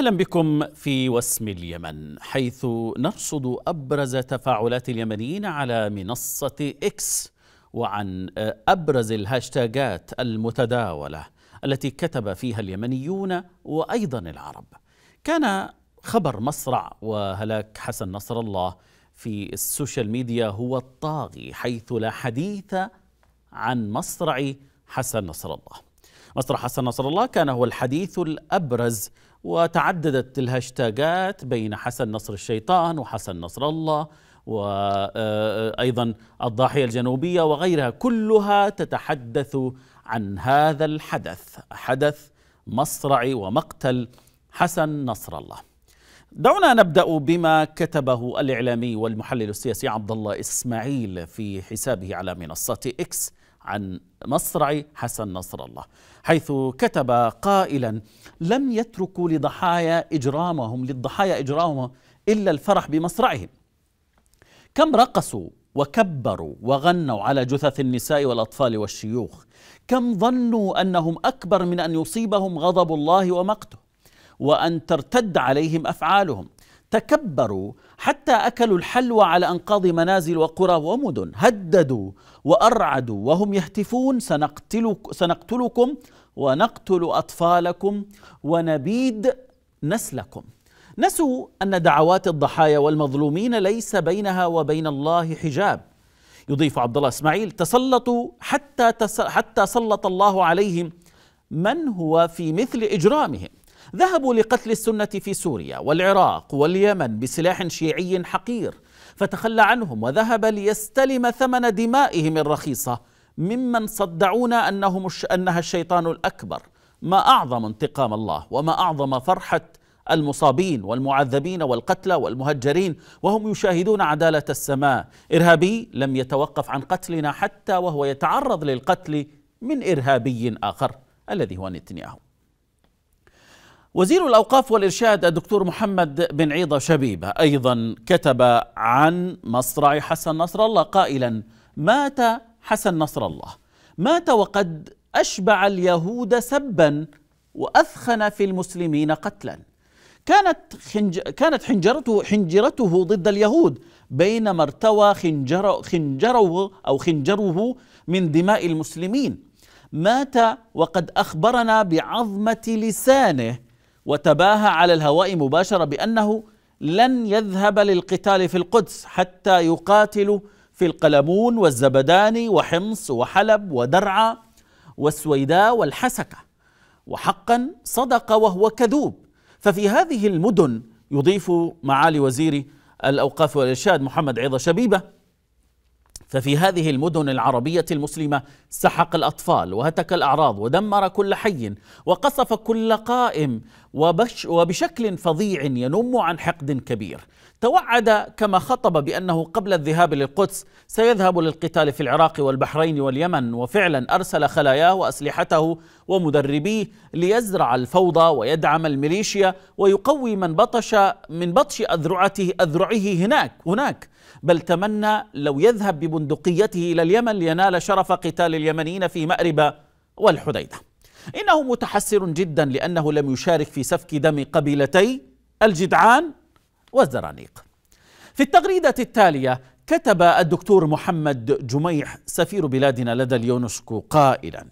اهلا بكم في وسم اليمن حيث نرصد ابرز تفاعلات اليمنيين على منصه اكس وعن آه، ابرز الهاشتاجات المتداوله التي كتب فيها اليمنيون وايضا العرب. كان خبر مصرع وهلاك حسن نصر الله في السوشيال ميديا هو الطاغي حيث لا حديث عن مصرع حسن نصر الله. مصرع حسن نصر الله كان هو الحديث الابرز وتعددت الهاشتاجات بين حسن نصر الشيطان وحسن نصر الله وايضا آه، الضاحيه الجنوبيه وغيرها كلها تتحدث عن هذا الحدث حدث مصرع ومقتل حسن نصر الله دعونا نبدا بما كتبه الاعلامي والمحلل السياسي عبد الله اسماعيل في حسابه على منصه اكس عن مصرع حسن نصر الله حيث كتب قائلا لم يتركوا لضحايا إجرامهم للضحايا إجرامهم إلا الفرح بمصرعهم كم رقصوا وكبروا وغنوا على جثث النساء والأطفال والشيوخ كم ظنوا أنهم أكبر من أن يصيبهم غضب الله ومقته وأن ترتد عليهم أفعالهم تكبروا حتى اكلوا الحلوى على انقاض منازل وقرى ومدن هددوا وارعدوا وهم يهتفون سنقتلك سنقتلكم ونقتل اطفالكم ونبيد نسلكم نسوا ان دعوات الضحايا والمظلومين ليس بينها وبين الله حجاب يضيف عبد الله اسماعيل تسلطوا حتى تس حتى سلط الله عليهم من هو في مثل اجرامهم ذهبوا لقتل السنة في سوريا والعراق واليمن بسلاح شيعي حقير فتخلى عنهم وذهب ليستلم ثمن دمائهم الرخيصة ممن صدعونا أنهم أنها الشيطان الأكبر ما أعظم انتقام الله وما أعظم فرحة المصابين والمعذبين والقتلى والمهجرين وهم يشاهدون عدالة السماء إرهابي لم يتوقف عن قتلنا حتى وهو يتعرض للقتل من إرهابي آخر الذي هو نتنياهو وزير الأوقاف والإرشاد الدكتور محمد بن عيضة شبيبة أيضا كتب عن مصرع حسن نصر الله قائلا مات حسن نصر الله مات وقد أشبع اليهود سبا وأثخن في المسلمين قتلا كانت خنج... كانت حنجرته حنجرته ضد اليهود بينما ارتوى خنجر... خنجره او خنجره من دماء المسلمين مات وقد اخبرنا بعظمه لسانه وتباهى على الهواء مباشره بانه لن يذهب للقتال في القدس حتى يقاتل في القلمون والزبداني وحمص وحلب ودرعا والسويداء والحسكه وحقا صدق وهو كذوب ففي هذه المدن يضيف معالي وزير الاوقاف والارشاد محمد عيضه شبيبه ففي هذه المدن العربية المسلمة سحق الأطفال وهتك الأعراض ودمر كل حي وقصف كل قائم وبش وبشكل فظيع ينم عن حقد كبير توعد كما خطب بأنه قبل الذهاب للقدس سيذهب للقتال في العراق والبحرين واليمن وفعلا أرسل خلاياه وأسلحته ومدربيه ليزرع الفوضى ويدعم الميليشيا ويقوي من بطش من بطش أذرعته أذرعه هناك هناك بل تمنى لو يذهب ببندقيته إلى اليمن لينال شرف قتال اليمنيين في مأرب والحديدة إنه متحسر جدا لأنه لم يشارك في سفك دم قبيلتي الجدعان والزرانيق في التغريدة التالية كتب الدكتور محمد جميح سفير بلادنا لدى اليونسكو قائلا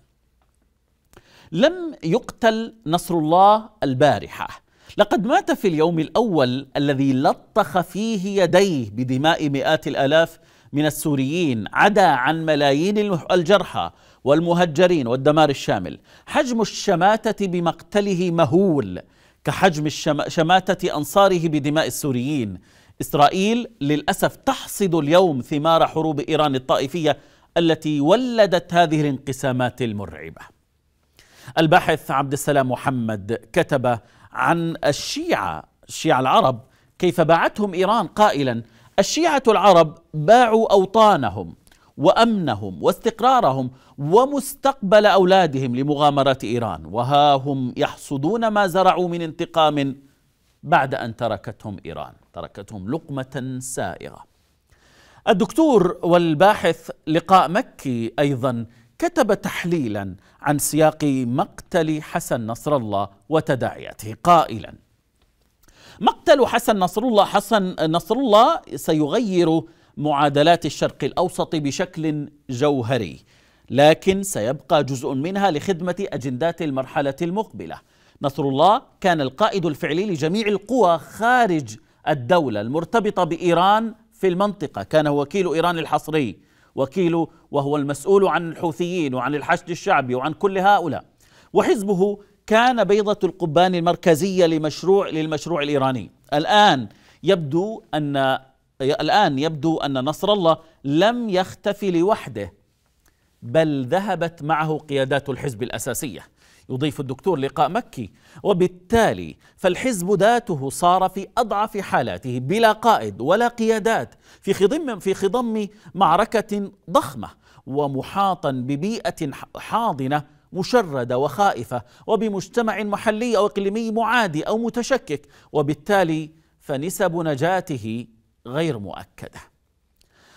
لم يقتل نصر الله البارحه لقد مات في اليوم الاول الذي لطخ فيه يديه بدماء مئات الالاف من السوريين عدا عن ملايين الجرحى والمهجرين والدمار الشامل حجم الشماته بمقتله مهول كحجم شماته انصاره بدماء السوريين اسرائيل للاسف تحصد اليوم ثمار حروب ايران الطائفيه التي ولدت هذه الانقسامات المرعبه الباحث عبد السلام محمد كتب عن الشيعة الشيعة العرب كيف باعتهم إيران قائلا الشيعة العرب باعوا أوطانهم وأمنهم واستقرارهم ومستقبل أولادهم لمغامرة إيران وها هم يحصدون ما زرعوا من انتقام بعد أن تركتهم إيران تركتهم لقمة سائغة الدكتور والباحث لقاء مكي أيضا كتب تحليلا عن سياق مقتل حسن نصر الله وتداعياته قائلا مقتل حسن نصر الله حسن نصر الله سيغير معادلات الشرق الاوسط بشكل جوهري لكن سيبقى جزء منها لخدمه اجندات المرحله المقبله نصر الله كان القائد الفعلي لجميع القوى خارج الدوله المرتبطه بايران في المنطقه كان هو وكيل ايران الحصري وكيله وهو المسؤول عن الحوثيين وعن الحشد الشعبي وعن كل هؤلاء وحزبه كان بيضة القبان المركزية لمشروع للمشروع الإيراني الآن يبدو أن الآن يبدو أن نصر الله لم يختفي لوحده بل ذهبت معه قيادات الحزب الأساسية يضيف الدكتور لقاء مكي وبالتالي فالحزب ذاته صار في أضعف حالاته بلا قائد ولا قيادات في خضم, في خضم معركة ضخمة ومحاطا ببيئة حاضنة مشردة وخائفة وبمجتمع محلي أو إقليمي معادي أو متشكك وبالتالي فنسب نجاته غير مؤكدة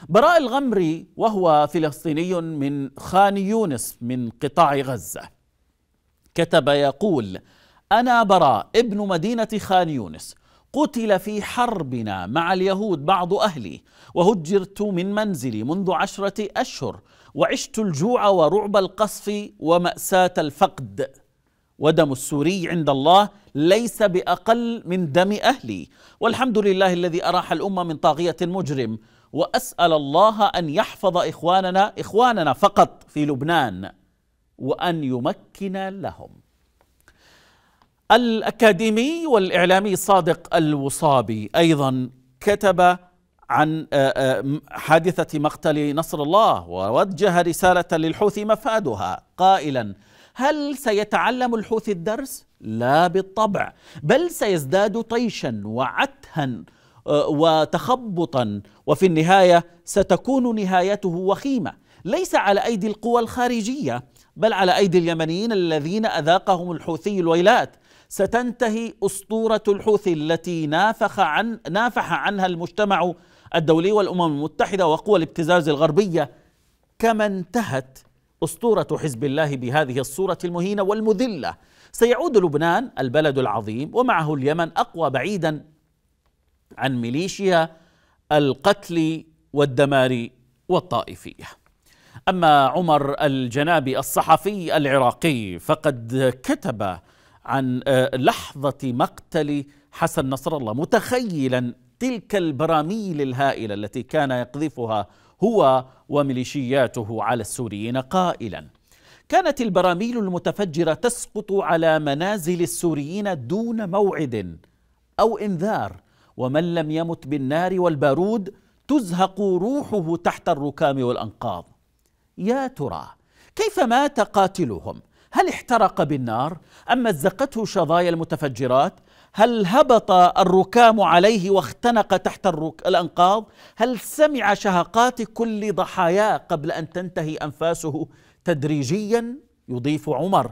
براء الغمري وهو فلسطيني من خان يونس من قطاع غزة كتب يقول أنا براء ابن مدينة خان يونس قتل في حربنا مع اليهود بعض أهلي وهجرت من منزلي منذ عشرة أشهر وعشت الجوع ورعب القصف ومأساة الفقد ودم السوري عند الله ليس بأقل من دم أهلي والحمد لله الذي أراح الأمة من طاغية مجرم وأسأل الله أن يحفظ إخواننا إخواننا فقط في لبنان وأن يمكن لهم الأكاديمي والإعلامي صادق الوصابي أيضا كتب عن آه، آه، حادثة مقتل نصر الله ووجه رسالة للحوثي مفادها قائلا هل سيتعلم الحوثي الدرس؟ لا بالطبع بل سيزداد طيشا وعتها آه، وتخبطا وفي النهاية ستكون نهايته وخيمة ليس على أيدي القوى الخارجية بل على أيدي اليمنيين الذين أذاقهم الحوثي الويلات ستنتهي أسطورة الحوثي التي نافخ, عن نافح عنها المجتمع الدولي والأمم المتحدة وقوى الابتزاز الغربية كما انتهت أسطورة حزب الله بهذه الصورة المهينة والمذلة سيعود لبنان البلد العظيم ومعه اليمن أقوى بعيدا عن ميليشيا القتل والدمار والطائفيه أما عمر الجنابي الصحفي العراقي فقد كتب عن آه، لحظة مقتل حسن نصر الله متخيلا تلك البراميل الهائلة التي كان يقذفها هو وميليشياته على السوريين قائلا كانت البراميل المتفجرة تسقط على منازل السوريين دون موعد أو إنذار ومن لم يمت بالنار والبارود تزهق روحه تحت الركام والأنقاض يا ترى كيف مات قاتلهم هل احترق بالنار ام مزقته شظايا المتفجرات هل هبط الركام عليه واختنق تحت الانقاض هل سمع شهقات كل ضحاياه قبل ان تنتهي انفاسه تدريجيا يضيف عمر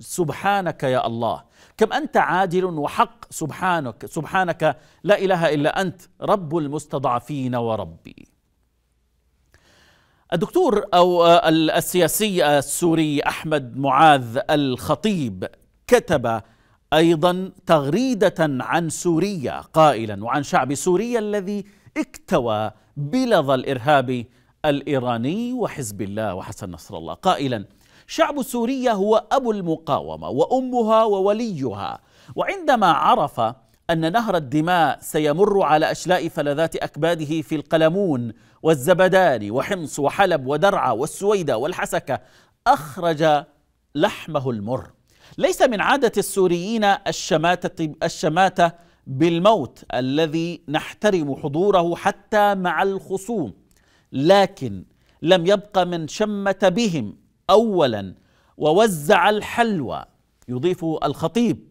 سبحانك يا الله كم انت عادل وحق سبحانك سبحانك لا اله الا انت رب المستضعفين وربي الدكتور او السياسي السوري احمد معاذ الخطيب كتب ايضا تغريده عن سوريا قائلا وعن شعب سوريا الذي اكتوى بلظى الارهاب الايراني وحزب الله وحسن نصر الله قائلا شعب سوريا هو ابو المقاومه وامها ووليها وعندما عرف ان نهر الدماء سيمر على اشلاء فلذات اكباده في القلمون والزبداني وحمص وحلب ودرعا والسويدة والحسكة أخرج لحمه المر ليس من عادة السوريين الشماتة, الشماتة بالموت الذي نحترم حضوره حتى مع الخصوم لكن لم يبق من شمت بهم أولا ووزع الحلوى يضيف الخطيب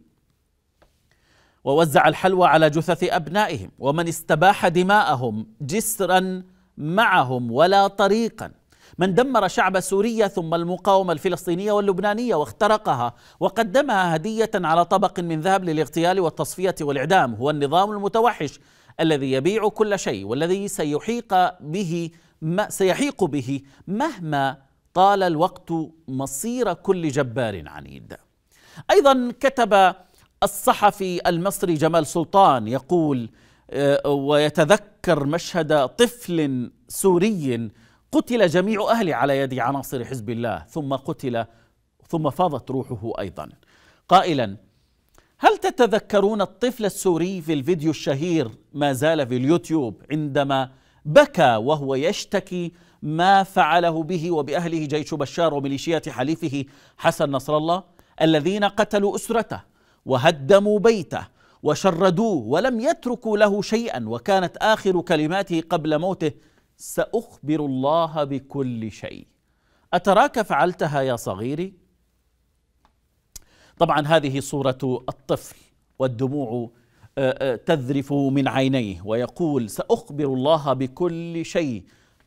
ووزع الحلوى على جثث ابنائهم ومن استباح دماءهم جسرا معهم ولا طريقا من دمر شعب سوريا ثم المقاومه الفلسطينيه واللبنانيه واخترقها وقدمها هديه على طبق من ذهب للاغتيال والتصفيه والاعدام هو النظام المتوحش الذي يبيع كل شيء والذي سيحيق به ما سيحيق به مهما طال الوقت مصير كل جبار عنيد. ايضا كتب الصحفي المصري جمال سلطان يقول: آه، ويتذكر مشهد طفل سوري قتل جميع اهله على يد عناصر حزب الله ثم قتل ثم فاضت روحه ايضا قائلا هل تتذكرون الطفل السوري في الفيديو الشهير ما زال في اليوتيوب عندما بكى وهو يشتكي ما فعله به وباهله جيش بشار وميليشيات حليفه حسن نصر الله الذين قتلوا اسرته وهدموا بيته وشردوه ولم يتركوا له شيئا وكانت اخر كلماته قبل موته ساخبر الله بكل شيء اتراك فعلتها يا صغيري طبعا هذه صوره الطفل والدموع آه، آه، تذرف من عينيه ويقول ساخبر الله بكل شيء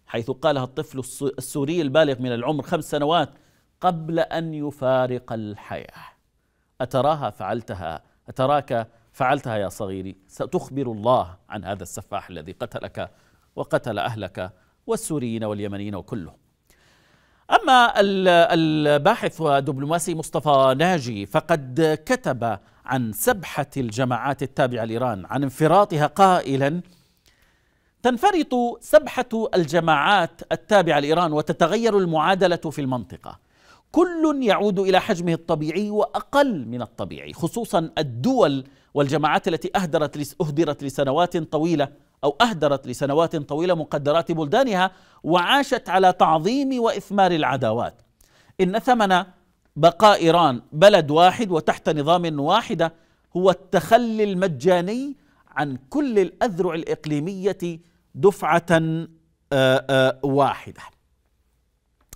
حيث قالها الطفل السوري البالغ من العمر خمس سنوات قبل ان يفارق الحياه اتراها فعلتها اتراك فعلتها يا صغيري ستخبر الله عن هذا السفاح الذي قتلك وقتل أهلك والسوريين واليمنيين وكله أما الباحث ودبلوماسي مصطفى ناجي فقد كتب عن سبحة الجماعات التابعة لإيران عن انفراطها قائلا تنفرط سبحة الجماعات التابعة لإيران وتتغير المعادلة في المنطقة كل يعود الى حجمه الطبيعي واقل من الطبيعي خصوصا الدول والجماعات التي اهدرت اهدرت لسنوات طويله او اهدرت لسنوات طويله مقدرات بلدانها وعاشت على تعظيم واثمار العداوات ان ثمن بقاء ايران بلد واحد وتحت نظام واحده هو التخلي المجاني عن كل الاذرع الاقليميه دفعه آه، آه، واحده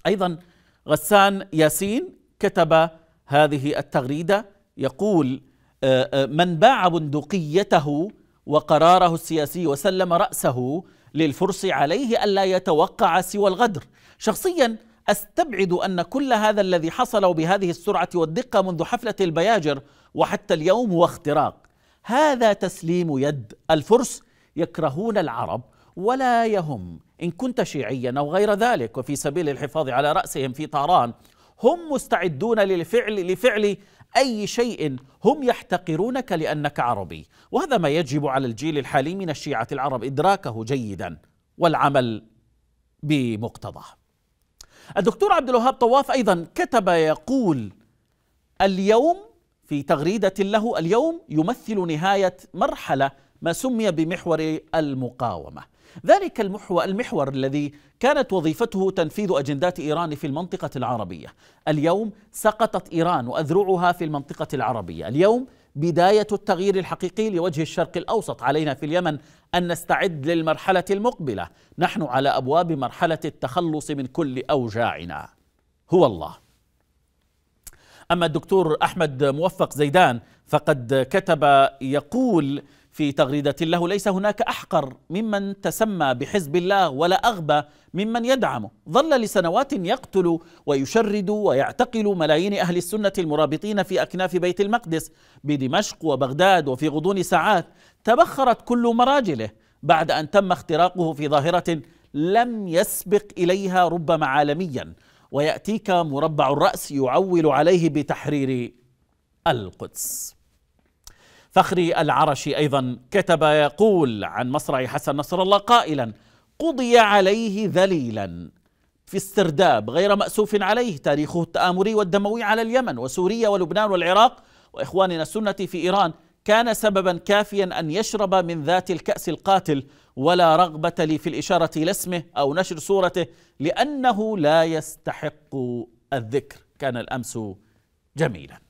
ايضا غسان ياسين كتب هذه التغريده يقول آه، آه، من باع بندقيته وقراره السياسي وسلم راسه للفرس عليه الا يتوقع سوى الغدر شخصيا استبعد ان كل هذا الذي حصل بهذه السرعه والدقه منذ حفله البياجر وحتى اليوم هو اختراق هذا تسليم يد الفرس يكرهون العرب ولا يهم إن كنت شيعيا أو غير ذلك وفي سبيل الحفاظ على رأسهم في طهران هم مستعدون للفعل لفعل أي شيء هم يحتقرونك لأنك عربي وهذا ما يجب على الجيل الحالي من الشيعة العرب إدراكه جيدا والعمل بمقتضاه الدكتور عبد الوهاب طواف أيضا كتب يقول اليوم في تغريدة له اليوم يمثل نهاية مرحلة ما سمي بمحور المقاومه ذلك المحور المحور الذي كانت وظيفته تنفيذ اجندات ايران في المنطقه العربيه اليوم سقطت ايران واذرعها في المنطقه العربيه اليوم بدايه التغيير الحقيقي لوجه الشرق الاوسط علينا في اليمن ان نستعد للمرحله المقبله نحن على ابواب مرحله التخلص من كل اوجاعنا هو الله اما الدكتور احمد موفق زيدان فقد كتب يقول في تغريدة له ليس هناك أحقر ممن تسمى بحزب الله ولا أغبى ممن يدعمه ظل لسنوات يقتل ويشرد ويعتقل ملايين أهل السنة المرابطين في أكناف بيت المقدس بدمشق وبغداد وفي غضون ساعات تبخرت كل مراجله بعد أن تم اختراقه في ظاهرة لم يسبق إليها ربما عالميا ويأتيك مربع الرأس يعول عليه بتحرير القدس فخري العرشي ايضا كتب يقول عن مصرع حسن نصر الله قائلا قضي عليه ذليلا في استرداب غير ماسوف عليه تاريخه التامري والدموي على اليمن وسوريا ولبنان والعراق واخواننا السنه في ايران كان سببا كافيا ان يشرب من ذات الكاس القاتل ولا رغبه لي في الاشاره الى اسمه او نشر صورته لانه لا يستحق الذكر كان الامس جميلا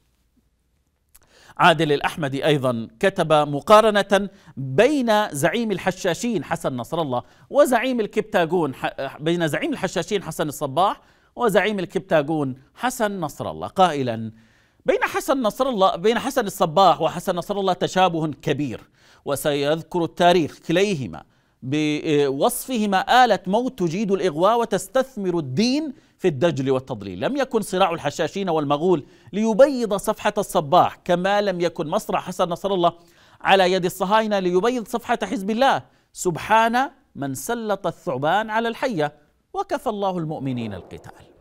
عادل الأحمدي أيضا كتب مقارنة بين زعيم الحشاشين حسن نصر الله وزعيم الكبتاجون بين زعيم الحشاشين حسن الصباح وزعيم الكبتاجون حسن نصر الله قائلا بين حسن نصر الله بين حسن الصباح وحسن نصر الله تشابه كبير وسيذكر التاريخ كليهما بوصفهما آلة موت تجيد الإغواء وتستثمر الدين في الدجل والتضليل لم يكن صراع الحشاشين والمغول ليبيض صفحة الصباح كما لم يكن مصرع حسن نصر الله على يد الصهاينة ليبيض صفحة حزب الله سبحان من سلط الثعبان على الحية وكفى الله المؤمنين القتال